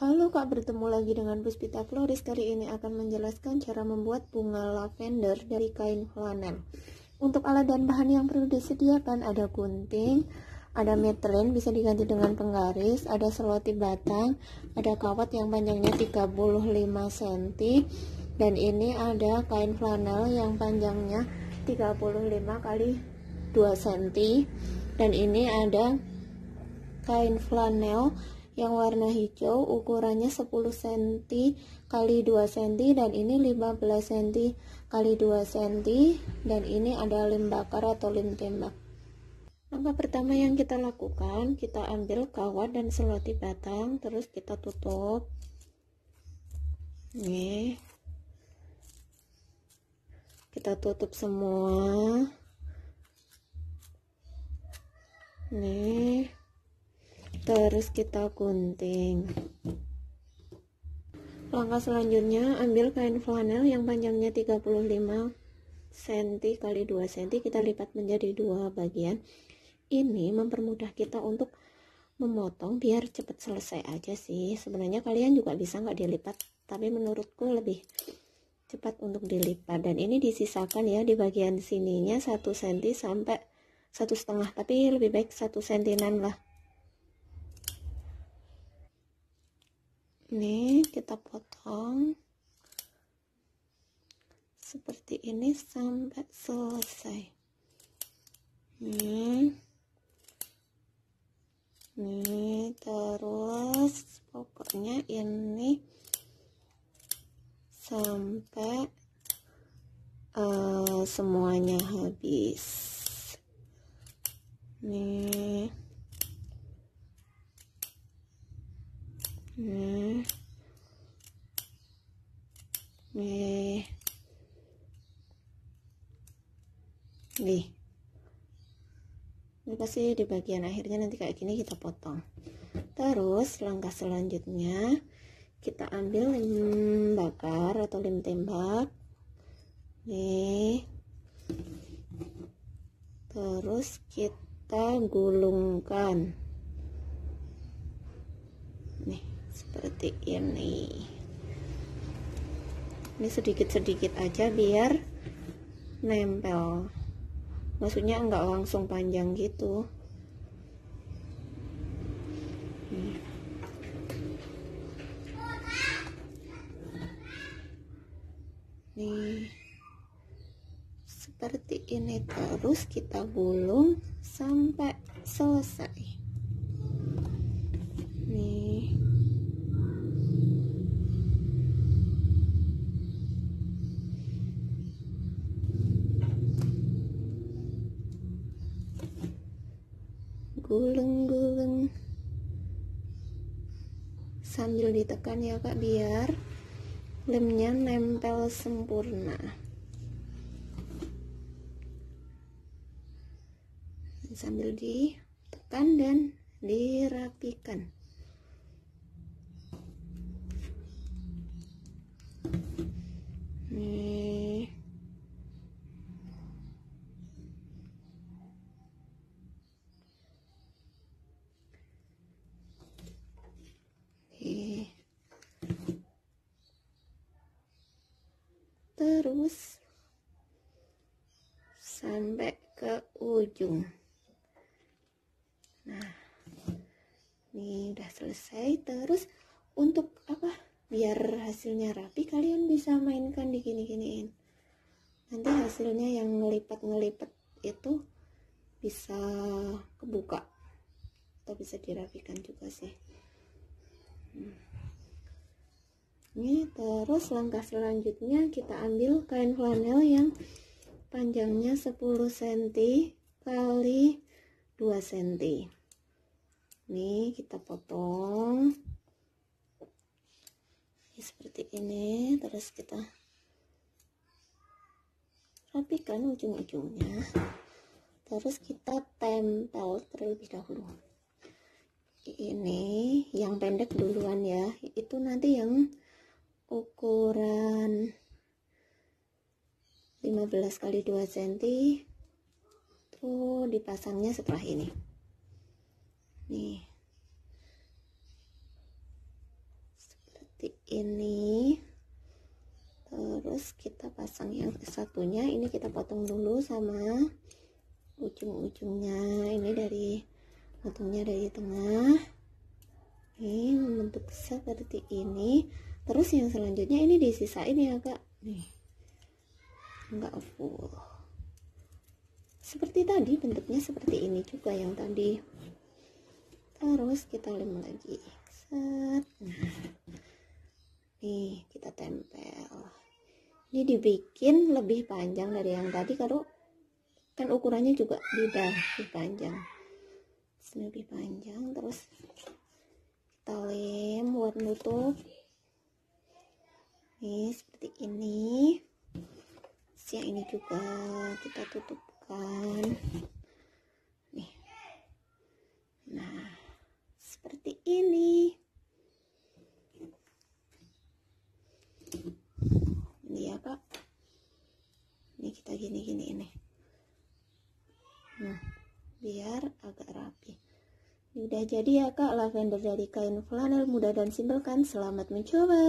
Halo Kak, bertemu lagi dengan Puspita Floris. Kali ini akan menjelaskan cara membuat bunga lavender dari kain flanel. Untuk alat dan bahan yang perlu disediakan ada gunting, ada metrin bisa diganti dengan penggaris, ada selotip batang, ada kawat yang panjangnya 35 cm dan ini ada kain flanel yang panjangnya 35 kali 2 cm dan ini ada kain flanel yang warna hijau ukurannya 10 cm kali 2 cm dan ini 15 cm kali 2 cm dan ini ada lem bakar atau lem tembak langkah pertama yang kita lakukan kita ambil kawat dan seloti batang terus kita tutup nih kita tutup semua nih terus kita gunting langkah selanjutnya ambil kain flanel yang panjangnya 35 cm kali 2 cm kita lipat menjadi dua bagian ini mempermudah kita untuk memotong biar cepat selesai aja sih sebenarnya kalian juga bisa nggak dilipat tapi menurutku lebih cepat untuk dilipat dan ini disisakan ya di bagian sininya 1 cm sampai satu setengah tapi lebih baik satu sentinan lah ini kita potong seperti ini sampai selesai ini hmm. ini terus pokoknya ini sampai uh, semuanya habis nih Hmm. nih ini pasti di bagian akhirnya nanti kayak gini kita potong terus langkah selanjutnya kita ambil lem bakar atau lem tembak nih terus kita gulungkan seperti ini ini sedikit-sedikit aja biar nempel maksudnya enggak langsung panjang gitu seperti ini terus kita gulung sampai selesai gulung-gulung sambil ditekan ya kak biar lemnya nempel sempurna sambil ditekan dan dirapikan terus sampai ke ujung nah ini udah selesai terus untuk apa biar hasilnya rapi kalian bisa mainkan di gini giniin nanti hasilnya yang ngelipat ngelipat itu bisa kebuka atau bisa dirapikan juga sih hmm ini terus langkah selanjutnya kita ambil kain flanel yang panjangnya 10 cm kali 2 cm ini kita potong seperti ini terus kita rapikan ujung-ujungnya terus kita tempel terlebih dahulu ini yang pendek duluan ya itu nanti yang ukuran 15 x 2 cm itu dipasangnya setelah ini nih seperti ini terus kita pasang yang satunya ini kita potong dulu sama ujung-ujungnya ini dari potongnya dari tengah ini membentuk seperti ini terus yang selanjutnya ini disisain ya kak nih nggak full seperti tadi bentuknya seperti ini juga yang tadi terus kita lem lagi set nih kita tempel ini dibikin lebih panjang dari yang tadi kalau kan ukurannya juga beda lebih panjang lebih panjang terus kita lem buat nutup nih seperti ini siang ini juga kita tutupkan nih nah seperti ini ini ya kak ini kita gini gini ini nah biar agak rapi ini udah jadi ya kak lavender dari kain flanel mudah dan simpel kan selamat mencoba